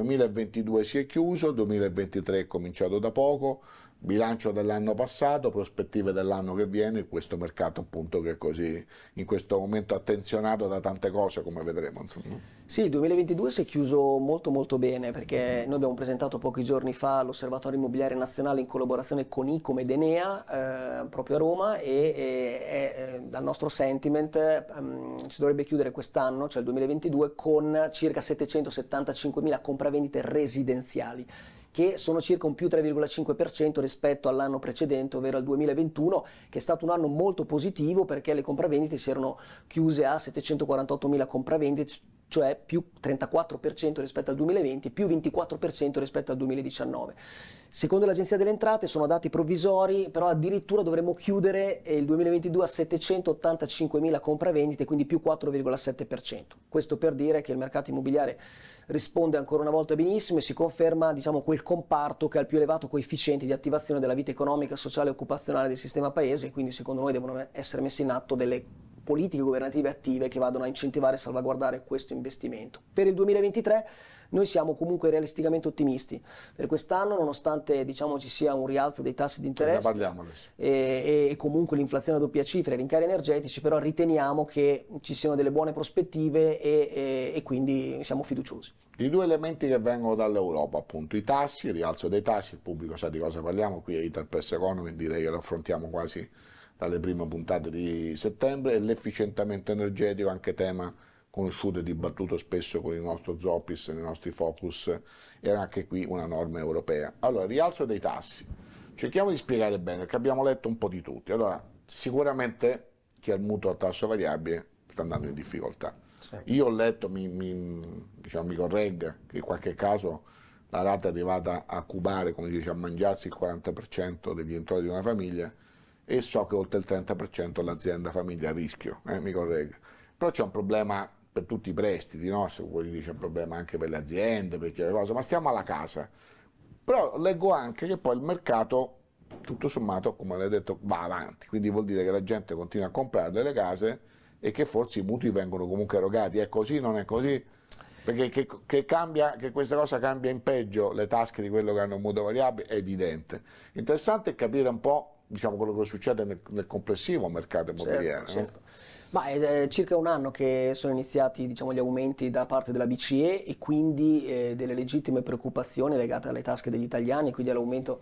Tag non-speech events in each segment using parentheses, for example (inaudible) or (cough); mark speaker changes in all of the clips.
Speaker 1: 2022 si è chiuso, 2023 è cominciato da poco, bilancio dell'anno passato, prospettive dell'anno che viene, questo mercato appunto che è così in questo momento attenzionato da tante cose come vedremo. Insomma.
Speaker 2: Sì, il 2022 si è chiuso molto molto bene perché noi abbiamo presentato pochi giorni fa l'Osservatorio Immobiliare Nazionale in collaborazione con ICOM ed Enea eh, proprio a Roma e, e, e eh, dal nostro sentiment um, ehm, ci dovrebbe chiudere quest'anno, cioè il 2022, con circa 775.000 compravendite residenziali che sono circa un più 3,5% rispetto all'anno precedente, ovvero al 2021, che è stato un anno molto positivo perché le compravendite si erano chiuse a 748.000 compravendite cioè più 34% rispetto al 2020, più 24% rispetto al 2019. Secondo l'Agenzia delle Entrate sono dati provvisori, però addirittura dovremmo chiudere eh, il 2022 a 785.000 compravendite, quindi più 4,7%. Questo per dire che il mercato immobiliare risponde ancora una volta benissimo e si conferma diciamo, quel comparto che ha il più elevato coefficiente di attivazione della vita economica, sociale e occupazionale del sistema paese, quindi secondo noi devono essere messe in atto delle politiche governative attive che vadano a incentivare e salvaguardare questo investimento. Per il 2023 noi siamo comunque realisticamente ottimisti. Per quest'anno, nonostante diciamo, ci sia un rialzo dei tassi di cioè,
Speaker 1: interesse
Speaker 2: e, e, comunque l'inflazione a doppia cifra e rincari energetici, però riteniamo che ci siano delle buone prospettive e, e, e quindi siamo fiduciosi.
Speaker 1: I due elementi che vengono dall'Europa, appunto i tassi, il rialzo dei tassi, il pubblico sa di cosa parliamo, qui è Iter secondo, quindi direi che lo affrontiamo quasi dalle prime puntate di settembre, e l'efficientamento energetico, anche tema conosciuto e dibattuto spesso con il nostro Zopis, nei nostri focus, era anche qui una norma europea. Allora, rialzo dei tassi. Cerchiamo di spiegare bene, perché abbiamo letto un po' di tutti. Allora, sicuramente chi ha il mutuo a tasso variabile sta andando in difficoltà. Sì. Certo. Io ho letto, mi, mi, diciamo, mi corregga, che in qualche caso la rata è arrivata a cubare, come dice, a mangiarsi il 40% degli introiti di una famiglia, e so che oltre il 30% l'azienda famiglia a rischio, eh, mi correggo. Però c'è un problema per tutti i prestiti, no? se vuoi dire c'è un problema anche per le aziende, per chiare cose, ma stiamo alla casa. Però leggo anche che poi il mercato, tutto sommato, come l'hai detto, va avanti, quindi vuol dire che la gente continua a comprare delle case e che forse i mutui vengono comunque erogati, è così, non è così? Perché che, che, cambia, che questa cosa cambia in peggio le tasche di quello che hanno un mutuo variabile è evidente. Interessante capire un po' diciamo, quello che succede nel, nel complessivo mercato immobiliare. Certo, certo.
Speaker 2: Ma eh, è circa un anno che sono iniziati diciamo, gli aumenti da parte della BCE e quindi eh, delle legittime preoccupazioni legate alle tasche degli italiani, quindi all'aumento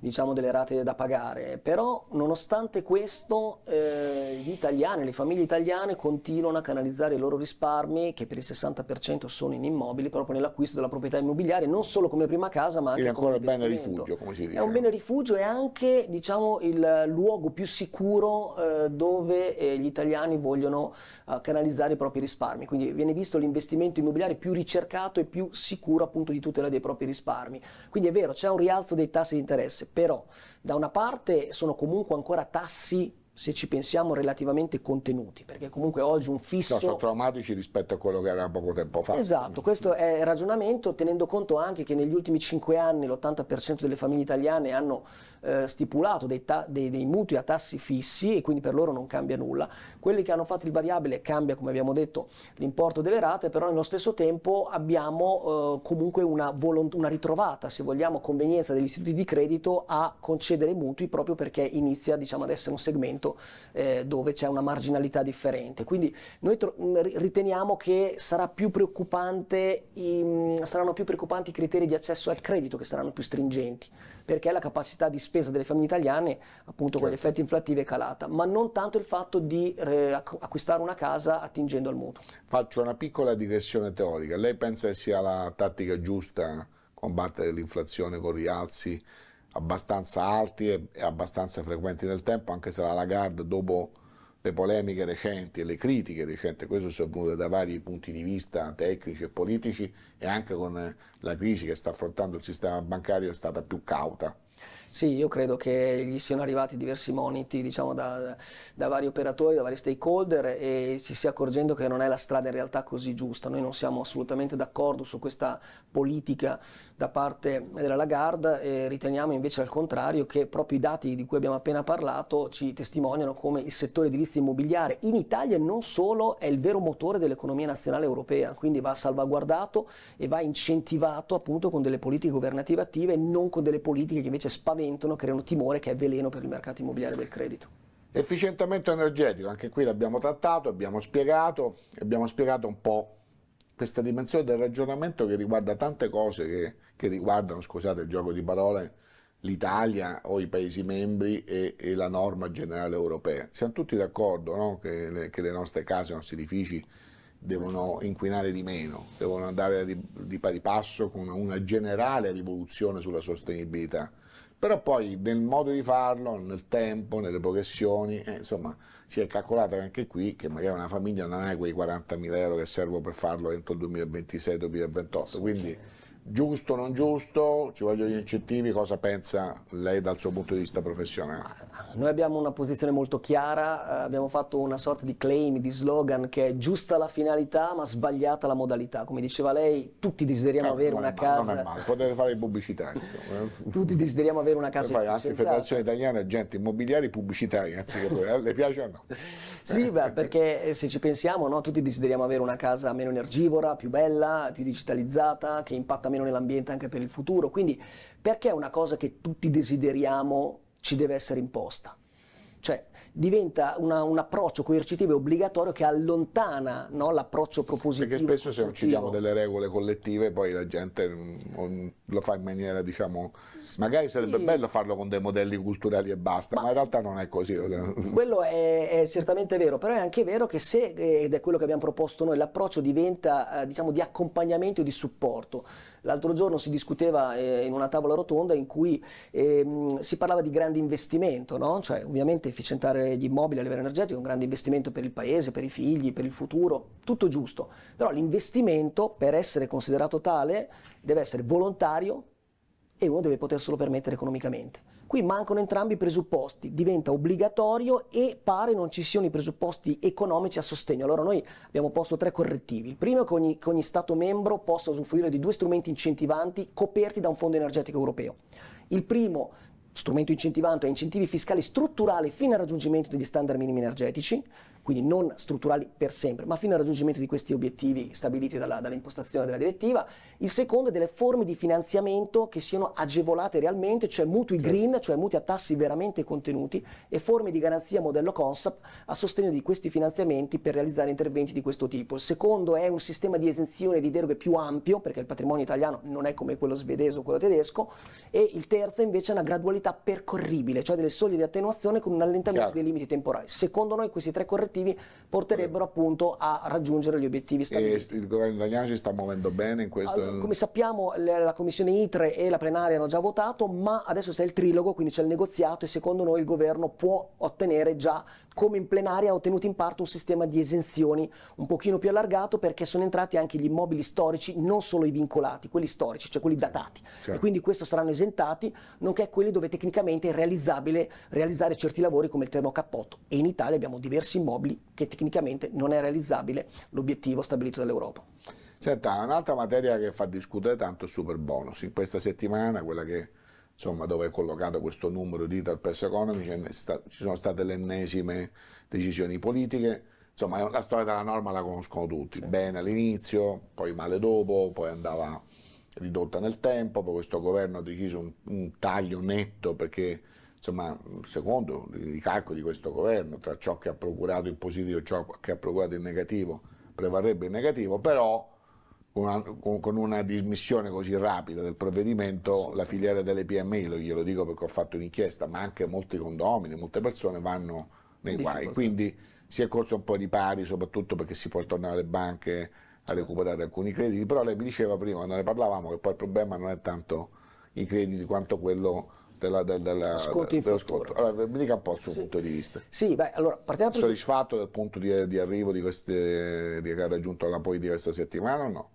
Speaker 2: diciamo, delle rate da pagare, però nonostante questo eh, gli italiani, le famiglie italiane continuano a canalizzare i loro risparmi che per il 60% sono in immobili proprio nell'acquisto della proprietà immobiliare, non solo come prima casa ma anche è come bene rifugio, come si dice. È un bene rifugio e anche diciamo, il luogo più sicuro eh, dove eh, gli italiani vogliono eh, canalizzare i propri risparmi, quindi viene visto l'investimento immobiliare più ricercato e più sicuro appunto di tutela dei propri risparmi. Quindi è vero, c'è un rialzo dei tassi di interesse, però da una parte sono comunque ancora tassi se ci pensiamo, relativamente contenuti, perché comunque oggi
Speaker 1: un fisso... No, sono traumatici rispetto a quello che era poco tempo fa.
Speaker 2: Esatto, questo è il ragionamento, tenendo conto anche che negli ultimi 5 anni l'80% delle famiglie italiane hanno eh, stipulato dei, ta- dei, dei, mutui a tassi fissi e quindi per loro non cambia nulla. Quelli che hanno fatto il variabile cambia, come abbiamo detto, l'importo delle rate, però nello stesso tempo abbiamo eh, comunque una, volont- una ritrovata, se vogliamo, convenienza degli istituti di credito a concedere mutui proprio perché inizia diciamo, ad essere un segmento appunto eh, dove c'è una marginalità differente. Quindi noi mm, riteniamo che più i, mm, saranno più preoccupanti i criteri di accesso al credito che saranno più stringenti, perché la capacità di spesa delle famiglie italiane appunto certo. con gli certo. effetti inflattivi è calata, ma non tanto il fatto di eh, acquistare una casa attingendo al mutuo.
Speaker 1: Faccio una piccola digressione teorica, lei pensa che sia la tattica giusta combattere l'inflazione con rialzi? abbastanza alti e, abbastanza frequenti nel tempo, anche se la Lagarde dopo le polemiche recenti e le critiche recenti, questo si è avvenuto da vari punti di vista tecnici e politici e anche con la crisi che sta affrontando il sistema bancario è stata più cauta
Speaker 2: sì, io credo che gli siano arrivati diversi moniti diciamo, da, da, vari operatori, da vari stakeholder e si stia accorgendo che non è la strada in realtà così giusta. Noi non siamo assolutamente d'accordo su questa politica da parte della Lagarde e riteniamo invece al contrario che proprio i dati di cui abbiamo appena parlato ci testimoniano come il settore edilizio immobiliare in Italia non solo è il vero motore dell'economia nazionale europea, quindi va salvaguardato e va incentivato appunto con delle politiche governative attive e non con delle politiche che invece spaventano spaventano, creano timore che è veleno per il mercato immobiliare del credito.
Speaker 1: Efficientamento energetico, anche qui l'abbiamo trattato, abbiamo spiegato, abbiamo spiegato un po' questa dimensione del ragionamento che riguarda tante cose che, che riguardano, scusate il gioco di parole, l'Italia o i Paesi membri e, e, la norma generale europea. Siamo tutti d'accordo no? che, le, che, le, nostre case, i nostri edifici devono inquinare di meno, devono andare di, di pari passo con una generale rivoluzione sulla sostenibilità però poi nel modo di farlo, nel tempo, nelle progressioni, eh, insomma si è calcolato anche qui che magari una famiglia non ha quei 40.000 euro che servono per farlo entro il 2026-2028, quindi giusto, o non giusto, ci vogliono gli incentivi, cosa pensa lei dal suo punto di vista professionale?
Speaker 2: Noi abbiamo una posizione molto chiara, eh, abbiamo fatto una sorta di claim, di slogan che è giusta la finalità ma sbagliata la modalità, come diceva lei tutti desideriamo eh, avere una male, casa... Non è male, potete fare pubblicità eh. tutti desideriamo avere una casa fare, Anzi, Federazione Italiana
Speaker 1: Agenti Immobiliari Pubblicitari, anziché poi,
Speaker 2: eh, le piace o no? sì, beh, perché se ci pensiamo no, tutti desideriamo avere una casa meno energivora, più bella, più digitalizzata, che impatta meno nell'ambiente anche per il futuro. Quindi perché una cosa che tutti desideriamo ci deve essere imposta? Cioè diventa una, un approccio coercitivo e obbligatorio che allontana no, l'approccio propositivo. Perché spesso se uccidiamo
Speaker 1: delle regole collettive poi la gente mm, lo fa in maniera diciamo, magari sarebbe bello farlo con dei modelli culturali e basta, ma, ma in realtà non è così.
Speaker 2: Quello è, è, certamente vero, però è anche vero che se, eh, ed è quello che abbiamo proposto noi, l'approccio diventa eh, diciamo, di accompagnamento e di supporto. L'altro giorno si discuteva eh, in una tavola rotonda in cui ehm, si parlava di grande investimento, no? cioè ovviamente efficientare gli immobili a livello energetico un grande investimento per il paese, per i figli, per il futuro, tutto giusto. Però l'investimento per essere considerato tale deve essere volontario e uno deve poterselo permettere economicamente. Qui mancano entrambi i presupposti, diventa obbligatorio e pare non ci siano i presupposti economici a sostegno. Allora noi abbiamo posto tre correttivi. Il primo è che ogni, che ogni Stato membro possa usufruire di due strumenti incentivanti coperti da un fondo energetico europeo. Il primo strumento incentivante a incentivi fiscali strutturali fino al raggiungimento degli standard minimi energetici, quindi non strutturali per sempre, ma fino al raggiungimento di questi obiettivi stabiliti dalla, dall'impostazione della direttiva. Il secondo è delle forme di finanziamento che siano agevolate realmente, cioè mutui green, cioè mutui a tassi veramente contenuti e forme di garanzia modello CONSAP a sostegno di questi finanziamenti per realizzare interventi di questo tipo. Il secondo è un sistema di esenzione di deroghe più ampio, perché il patrimonio italiano non è come quello svedese o quello tedesco, e il terzo invece è una gradualità velocità percorribile, cioè delle soglie di attenuazione con un allentamento Chiaro. dei limiti temporali. Secondo noi questi tre correttivi porterebbero appunto a raggiungere gli obiettivi stabiliti. E il governo italiano si sta muovendo bene in questo? Allora, come sappiamo la commissione ITRE e la plenaria hanno già votato, ma adesso c'è il trilogo, quindi c'è il negoziato e secondo noi il governo può ottenere già, come in plenaria ha ottenuto in parte un sistema di esenzioni un pochino più allargato perché sono entrati anche gli immobili storici, non solo i vincolati, quelli storici, cioè quelli datati. Certo. E quindi questo saranno esentati, nonché quelli dove tecnicamente è realizzabile realizzare certi lavori come il termocappotto e in Italia abbiamo diversi immobili che tecnicamente non è realizzabile l'obiettivo stabilito dall'Europa. Senta, un'altra materia che fa discutere tanto è il
Speaker 1: super bonus. In questa settimana, quella che, insomma, dove è collocato questo numero di Ital Press Economy, ci sono state le ennesime decisioni politiche. Insomma, la storia della norma la conoscono tutti, sì. bene all'inizio, poi male dopo, poi andava ridotta nel tempo, poi questo governo ha deciso un, un taglio netto perché insomma, secondo i calcoli di questo governo, tra ciò che ha procurato il positivo e ciò che ha procurato il negativo, prevarrebbe il negativo, però una, con, una dismissione così rapida del provvedimento, la filiera delle PMI, lo glielo dico perché ho fatto un'inchiesta, ma anche molti condomini, molte persone vanno nei guai, quindi si è corso un po' di pari, soprattutto perché si può tornare alle banche a recuperare alcuni crediti, però lei mi diceva prima, quando ne parlavamo, che poi il problema non è tanto i crediti quanto quello della, della, sconto dello sconto. Allora, mi dica un po' il suo sì. punto di vista. Sì, beh, allora, partiamo Soddisfatto del punto di, di arrivo di queste, di che ha raggiunto la poi di questa settimana o no?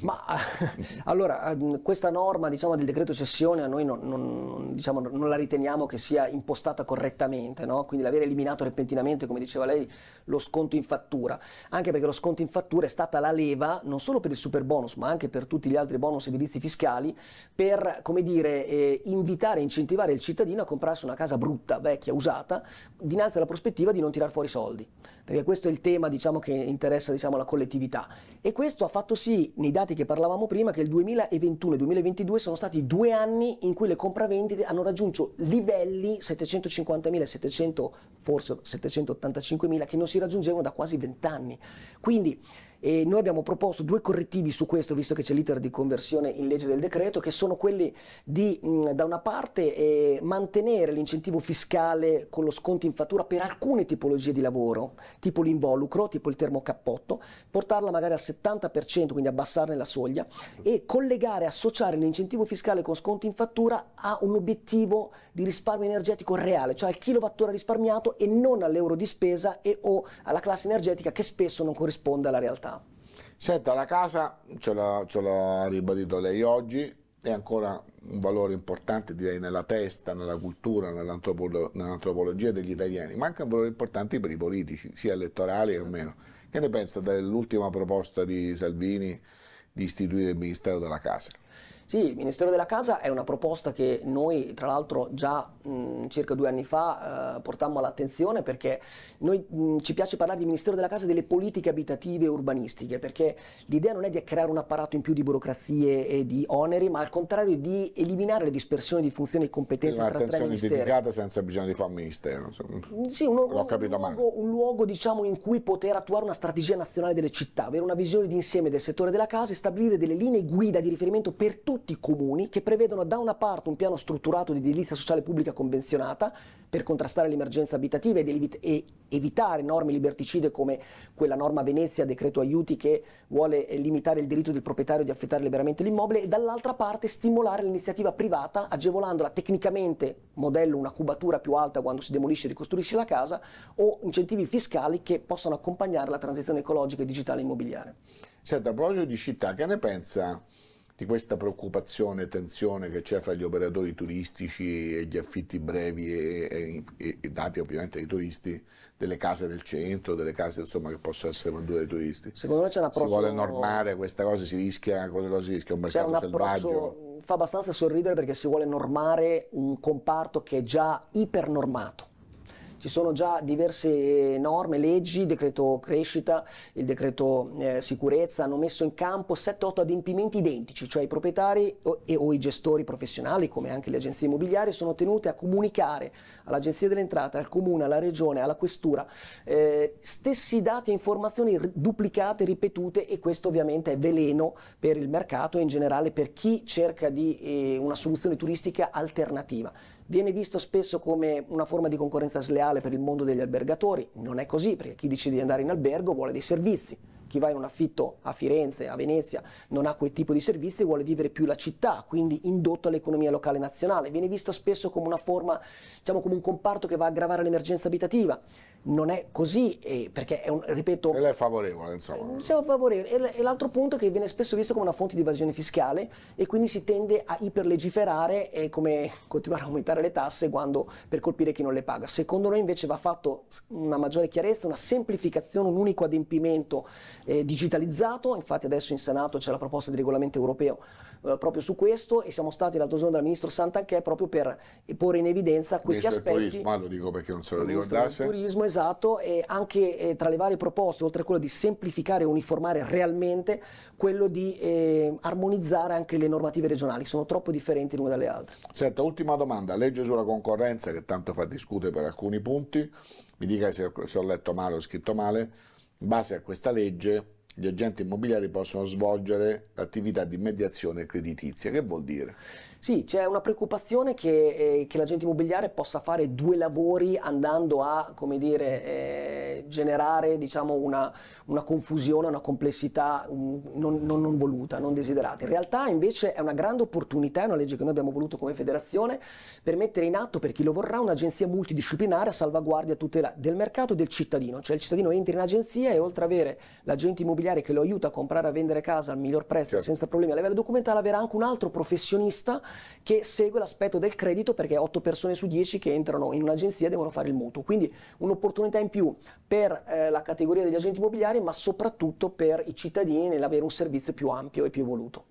Speaker 1: Ma
Speaker 2: (laughs) allora, ehm, questa norma diciamo, del decreto cessione a noi non, non, diciamo, non, la riteniamo che sia impostata correttamente, no? quindi l'avere eliminato repentinamente, come diceva lei, lo sconto in fattura, anche perché lo sconto in fattura è stata la leva non solo per il super bonus, ma anche per tutti gli altri bonus edilizi fiscali, per come dire, eh, invitare e incentivare il cittadino a comprarsi una casa brutta, vecchia, usata, dinanzi alla prospettiva di non tirar fuori soldi, perché questo è il tema diciamo, che interessa diciamo, la collettività. E questo ha fatto sì nei i dati che parlavamo prima, che il 2021 e 2022 sono stati due anni in cui le compravendite hanno raggiunto livelli 750.000, 700, forse 785.000, che non si raggiungevano da quasi vent'anni. Quindi e noi abbiamo proposto due correttivi su questo, visto che c'è l'iter di conversione in legge del decreto, che sono quelli di, mh, mm, da una parte, eh, mantenere l'incentivo fiscale con lo sconto in fattura per alcune tipologie di lavoro, tipo l'involucro, tipo il termocappotto, portarla magari al 70%, quindi abbassarne la soglia, e collegare, associare l'incentivo fiscale con sconto in fattura a un obiettivo di risparmio energetico reale, cioè al kilowattora risparmiato e non all'euro di spesa e o alla classe energetica che spesso non corrisponde alla realtà.
Speaker 1: Senta, la casa, ce l'ha, ribadito lei oggi, è ancora un valore importante direi nella testa, nella cultura, nell'antropologia degli italiani, ma anche un valore importante per i politici, sia elettorali che meno. Che ne pensa dell'ultima proposta di Salvini di istituire il Ministero della Casa?
Speaker 2: Sì, il Ministero della Casa è una proposta che noi tra l'altro già mh, circa due anni fa eh, portammo all'attenzione perché noi mh, ci piace parlare di Ministero della Casa e delle politiche abitative e urbanistiche perché l'idea non è di creare un apparato in più di burocrazie e di oneri ma al contrario di eliminare le dispersioni di funzioni e competenze tra tre ministeri. dedicata
Speaker 1: senza bisogno di fare un ministero. Sì,
Speaker 2: un, un, un, luogo, un luogo diciamo, in cui poter attuare una strategia nazionale delle città, avere una visione d'insieme del settore della casa e stabilire delle linee guida di riferimento per tutti tutti i comuni che prevedono da una parte un piano strutturato di edilizia sociale pubblica convenzionata per contrastare l'emergenza abitativa e evitare norme liberticide come quella norma Venezia, decreto aiuti che vuole limitare il diritto del proprietario di affittare liberamente l'immobile e dall'altra parte stimolare l'iniziativa privata agevolandola tecnicamente, modello una cubatura più alta quando si demolisce e ricostruisce la casa o incentivi fiscali che possano accompagnare la transizione ecologica e digitale immobiliare.
Speaker 1: Senta, a proposito di città, che ne pensa di questa preoccupazione e tensione che c'è fra gli operatori turistici e gli affitti brevi e, e, e, dati ovviamente ai turisti delle case del centro, delle case insomma, che possono essere vendute ai turisti. Secondo me c'è un approccio... Si vuole normare questa cosa, si rischia, cosa, cosa rischia un mercato un approccio... selvaggio
Speaker 2: fa abbastanza sorridere perché si vuole normare un comparto che è già ipernormato. Ci sono già diverse eh, norme, leggi, decreto crescita, il decreto eh, sicurezza, hanno messo in campo 7-8 adempimenti identici, cioè i proprietari o, e, o i gestori professionali, come anche le agenzie immobiliari, sono tenuti a comunicare all'Agenzia dell'entrata, al Comune, alla Regione, alla Questura, eh, stessi dati e informazioni duplicate, ripetute e questo ovviamente è veleno per il mercato e in generale per chi cerca di eh, una soluzione turistica alternativa. Viene visto spesso come una forma di concorrenza sleale per il mondo degli albergatori, non è così perché chi decide di andare in albergo vuole dei servizi, chi va in un affitto a Firenze, a Venezia, non ha quel tipo di servizi e vuole vivere più la città, quindi indotto all'economia locale nazionale. Viene visto spesso come una forma, diciamo come un comparto che va a aggravare l'emergenza abitativa non è così eh, perché è un, ripeto... E lei è favorevole, insomma. Eh, siamo favorevoli. E l'altro punto è che viene spesso visto come una fonte di evasione fiscale e quindi si tende a iperlegiferare e come continuare a aumentare le tasse quando, per colpire chi non le paga. Secondo noi invece va fatto una maggiore chiarezza, una semplificazione, un unico adempimento eh, digitalizzato. Infatti adesso in Senato c'è la proposta di regolamento europeo eh, proprio su questo e siamo stati l'altro giorno dal ministro Santanchè proprio per porre in evidenza questi Ministro aspetti. Ministro del turismo, ah,
Speaker 1: lo dico perché non se lo ricordasse. Turismo,
Speaker 2: esatto, e anche eh, tra le varie proposte, oltre a quello di semplificare e uniformare realmente, quello di eh, armonizzare anche le normative regionali, sono troppo differenti l'una dalle altre.
Speaker 1: Senta, ultima domanda, legge sulla concorrenza che tanto fa discutere per alcuni punti, mi dica se, se ho letto male o scritto male, in base a questa legge gli agenti immobiliari possono svolgere l'attività di mediazione creditizia. Che vuol dire?
Speaker 2: Sì, c'è una preoccupazione che, eh, che l'agente immobiliare possa fare due lavori andando a dire, eh, generare diciamo, una, una, confusione, una complessità un, mm, non, non, non, voluta, non desiderata. In realtà invece è una grande opportunità, è una legge che noi abbiamo voluto come federazione, per mettere in atto per chi lo vorrà un'agenzia multidisciplinare a salvaguardia tutela del mercato e del cittadino. Cioè il cittadino entra in agenzia e oltre ad avere l'agente immobiliare immobiliare che lo aiuta a comprare e vendere casa al miglior prezzo certo. senza problemi a livello documentale, avrà anche un altro professionista che segue l'aspetto del credito perché 8 persone su 10 che entrano in un'agenzia devono fare il mutuo. Quindi un'opportunità in più per eh, la categoria degli agenti immobiliari ma soprattutto per i cittadini nell'avere un servizio più ampio e più evoluto.